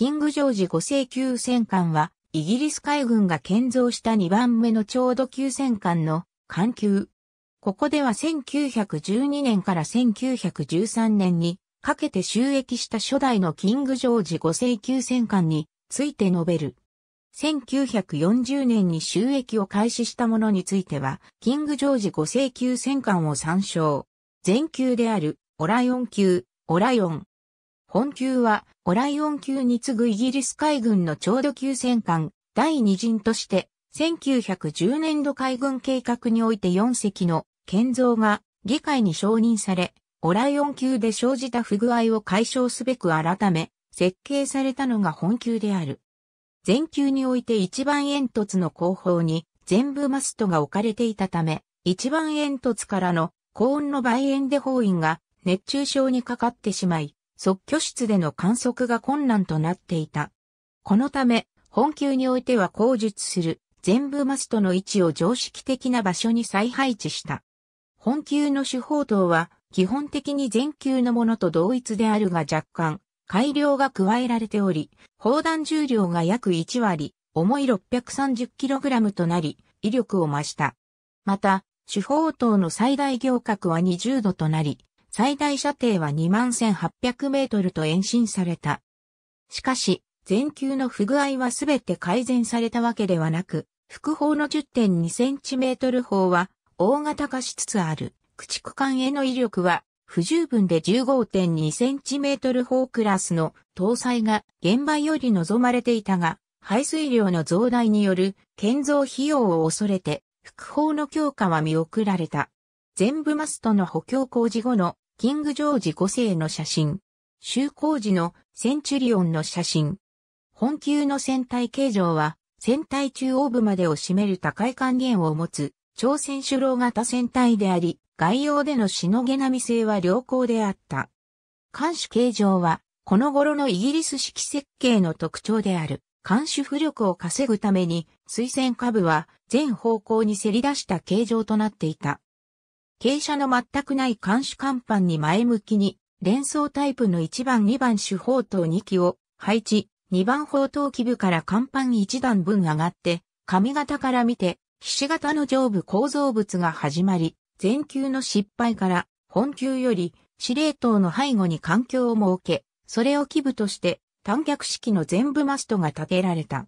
キングジョージ5世級戦艦は、イギリス海軍が建造した2番目のちょうど級戦艦の艦級。ここでは1912年から1913年にかけて収益した初代のキングジョージ5世級戦艦について述べる。1940年に収益を開始したものについては、キングジョージ5世級戦艦を参照。全級である、オライオン級、オライオン、本級はオライオン級に次ぐイギリス海軍のうど級戦艦第二陣として、1910年度海軍計画において4隻の建造が議会に承認され、オライオン級で生じた不具合を解消すべく改め、設計されたのが本級である。全級において一番煙突の後方に全部マストが置かれていたため、一番煙突からの高温の倍煙で包囲が熱中症にかかってしまい、測距室での観測が困難となっていた。このため、本級においては口述する全部マストの位置を常識的な場所に再配置した。本級の手法等は基本的に全級のものと同一であるが若干改良が加えられており、砲弾重量が約1割、重い 630kg となり、威力を増した。また、手法等の最大行角は20度となり、最大射程は21,800メートルと延伸された。しかし、全球の不具合はすべて改善されたわけではなく、副砲の 10.2cm 砲は大型化しつつある駆逐艦への威力は不十分で 15.2cm 砲クラスの搭載が現場より望まれていたが、排水量の増大による建造費用を恐れて、副砲の強化は見送られた。全部マストの補強工事後のキング・ジョージ5世の写真、修工時のセンチュリオンの写真。本級の船体形状は、船体中央部までを占める高い還元を持つ、朝鮮主郎型船体であり、外洋でのしのげなみ性は良好であった。艦首形状は、この頃のイギリス式設計の特徴である、艦首浮力を稼ぐために、水薦下部は全方向にせり出した形状となっていた。傾斜の全くない監視甲板に前向きに、連想タイプの1番2番主砲塔2機を配置、2番砲塔基部から甲板1段分上がって、上型から見て、ひし形の上部構造物が始まり、全球の失敗から本球より司令塔の背後に環境を設け、それを基部として短脚式の全部マストが建てられた。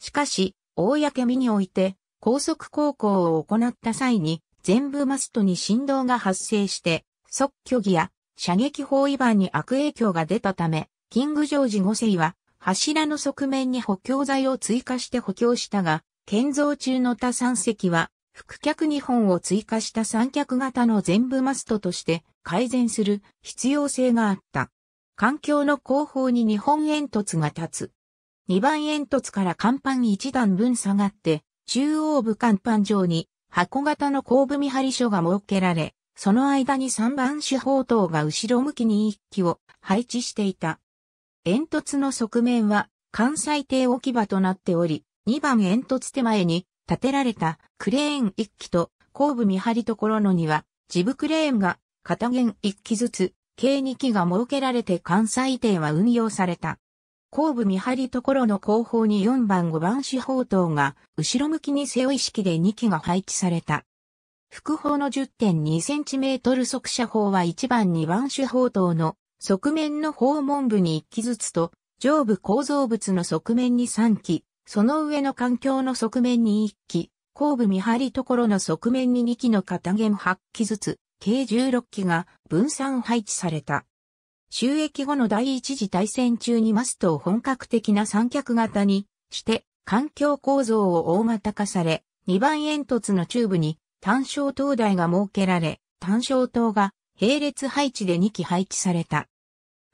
しかし、公身において高速航行を行った際に全部マストに振動が発生して、即虚偽や射撃法違反に悪影響が出たため、キングジョージ5世は柱の側面に補強材を追加して補強したが、建造中の他3隻は、副脚2本を追加した三脚型の全部マストとして改善する必要性があった。環境の後方に2本煙突が立つ。2番煙突から甲板1段分下がって、中央部甲板上に箱型の後部見張り所が設けられ、その間に3番手砲塔が後ろ向きに1機を配置していた。煙突の側面は関西艇置き場となっており、2番煙突手前に建てられたクレーン1機と後部見張りところのには、ジブクレーンが片弦1機ずつ、計2機が設けられて関西艇は運用された。後部見張りところの後方に4番5番四方等が、後ろ向きに背負い式で2機が配置された。副砲の 10.2cm 速射砲は1番2番手砲等の側面の砲門部に1機ずつと、上部構造物の側面に3機、その上の環境の側面に1機、後部見張りところの側面に2機の片弦8機ずつ、計16機が分散配置された。収益後の第一次大戦中にマストを本格的な三脚型にして、環境構造を大型化され、二番煙突の中部に単焦灯台が設けられ、単焦灯が並列配置で2機配置された。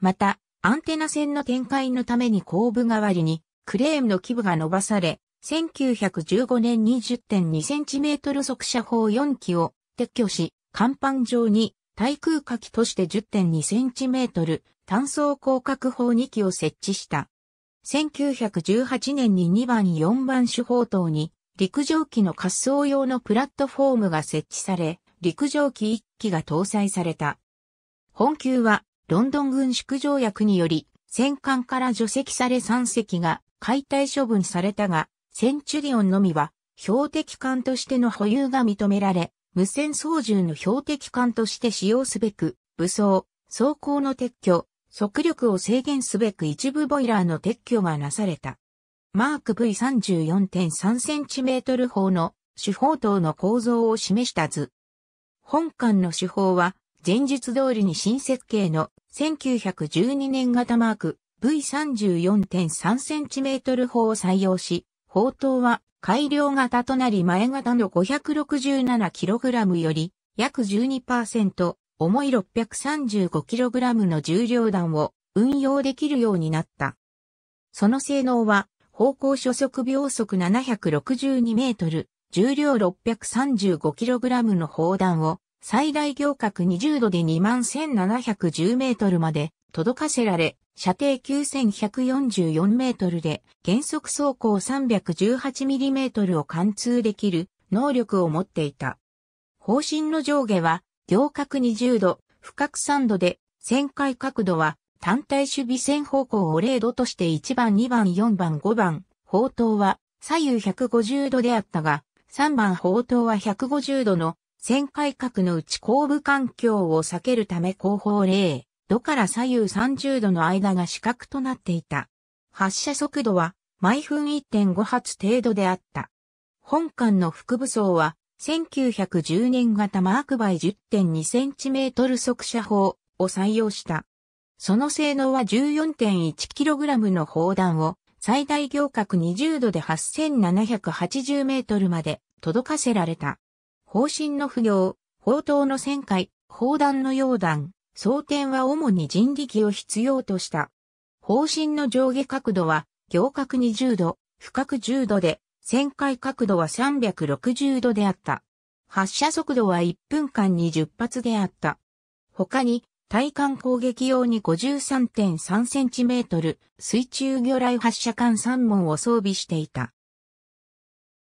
また、アンテナ線の展開のために後部代わりにクレーンの基部が伸ばされ、1915年 20.2cm 速射砲4機を撤去し、甲板上に対空火器として10.2センチメートル単装広角砲2機を設置した。1918年に2番4番手砲塔に陸上機の滑走用のプラットフォームが設置され、陸上機1機が搭載された。本級はロンドン軍縮条約により戦艦から除籍され3隻が解体処分されたが、センチュリオンのみは標的艦としての保有が認められ、無線操縦の標的艦として使用すべく、武装、装甲の撤去、速力を制限すべく一部ボイラーの撤去がなされた。マーク V34.3cm 砲の主砲塔の構造を示した図。本艦の主砲は前述通りに新設計の1912年型マーク V34.3cm 砲を採用し、砲塔は改良型となり前型の 567kg より約12%、重い 635kg の重量弾を運用できるようになった。その性能は、方向初速秒速762メートル、重量 635kg の砲弾を最大行角20度で2万1710メートルまで届かせられ、射程9144メートルで原則走行318ミリメートルを貫通できる能力を持っていた。方針の上下は行角20度、深角3度で、旋回角度は単体守備線方向を0度として1番2番4番5番、砲塔は左右150度であったが、3番砲塔は150度の旋回角の内後部環境を避けるため後方0。度から左右30度の間が死角となっていた。発射速度は毎分1.5発程度であった。本艦の副武装は1910年型マークバイ 10.2cm 速射砲を採用した。その性能は 14.1kg の砲弾を最大行角20度で 8780m まで届かせられた。方針の不行、砲塔の旋回、砲弾の溶弾、装填は主に人力を必要とした。方針の上下角度は、行角20度、深角10度で、旋回角度は360度であった。発射速度は1分間に10発であった。他に、対艦攻撃用に 53.3cm 水中魚雷発射管3門を装備していた。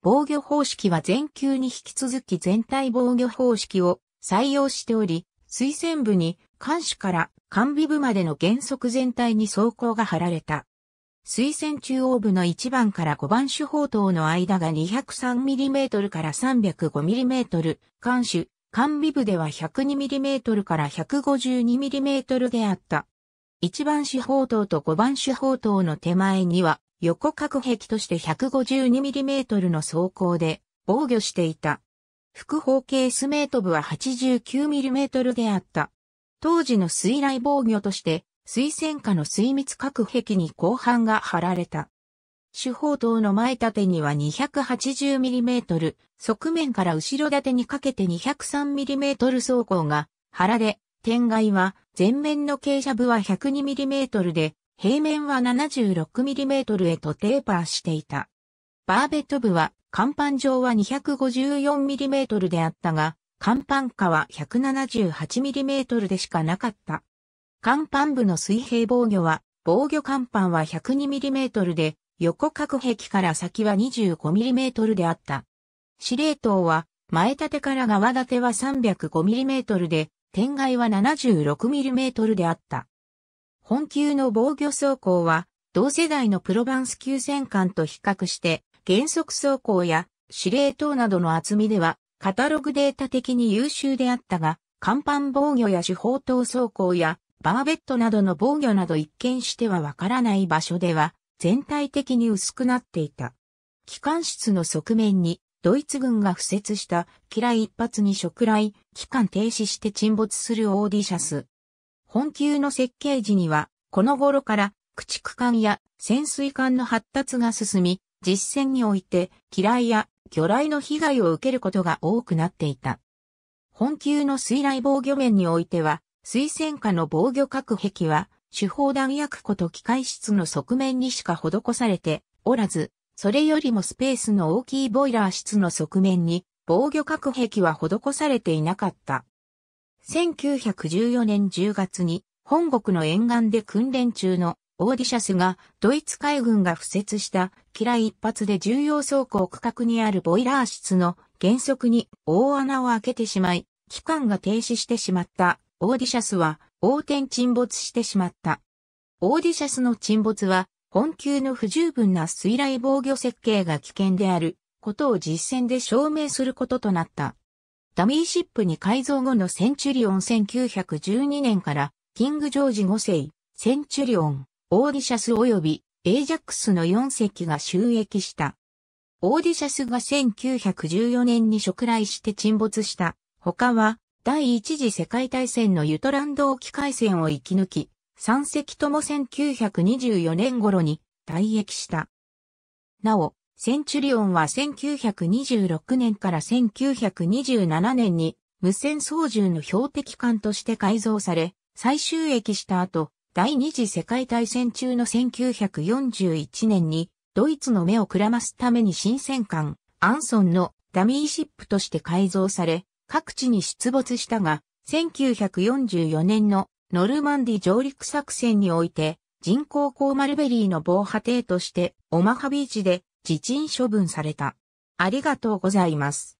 防御方式は全球に引き続き全体防御方式を採用しており、推薦部に艦首から艦尾部までの原則全体に装甲が張られた。水線中央部の1番から5番手砲塔の間が 203mm から 305mm、艦首、艦尾部では 102mm から 152mm であった。1番手砲塔と5番手砲塔の手前には横隔壁として 152mm の装甲で防御していた。副方形スメート部は 89mm であった。当時の水雷防御として、水戦下の水密隔壁に後半が張られた。主砲塔の前立てには 280mm、側面から後ろ立てにかけて 203mm 走行が張られ、天外は前面の傾斜部は 102mm で、平面は 76mm へとテーパーしていた。バーベット部は、甲板上は 254mm であったが、甲板下は 178mm でしかなかった。甲板部の水平防御は、防御甲板は 102mm で、横隔壁から先は 25mm であった。司令塔は、前立てから側立ては 305mm で、天外は 76mm であった。本級の防御走行は、同世代のプロバンス級戦艦と比較して、減速走行や司令塔などの厚みではカタログデータ的に優秀であったが、甲板防御や手法等走行やバーベットなどの防御など一見してはわからない場所では全体的に薄くなっていた。機関室の側面にドイツ軍が敷設した機雷一発に触雷、機関停止して沈没するオーディシャス。本級の設計時には、この頃から駆逐艦や潜水艦の発達が進み、実戦において機雷や魚雷の被害を受けることが多くなっていた。本級の水雷防御面においては、水戦下の防御隔壁は、手法弾薬庫と機械室の側面にしか施されておらず、それよりもスペースの大きいボイラー室の側面に防御隔壁は施されていなかった。1914年10月に本国の沿岸で訓練中のオーディシャスがドイツ海軍が付設した機雷一発で重要装甲区画にあるボイラー室の原則に大穴を開けてしまい、機関が停止してしまったオーディシャスは横転沈没してしまった。オーディシャスの沈没は本級の不十分な水雷防御設計が危険であることを実践で証明することとなった。ダミーシップに改造後のセンチュリオン1912年からキングジョージ5世、センチュリオンオーディシャス及びエージャックスの4隻が収益した。オーディシャスが1914年に触来して沈没した。他は、第一次世界大戦のユトランド沖海戦を生き抜き、3隻とも1924年頃に退役した。なお、センチュリオンは1926年から1927年に無線操縦の標的艦として改造され、再収益した後、第二次世界大戦中の1941年に、ドイツの目をくらますために新戦艦、アンソンのダミーシップとして改造され、各地に出没したが、1944年のノルマンディ上陸作戦において、人工コーマルベリーの防波堤として、オマハビーチで自陳処分された。ありがとうございます。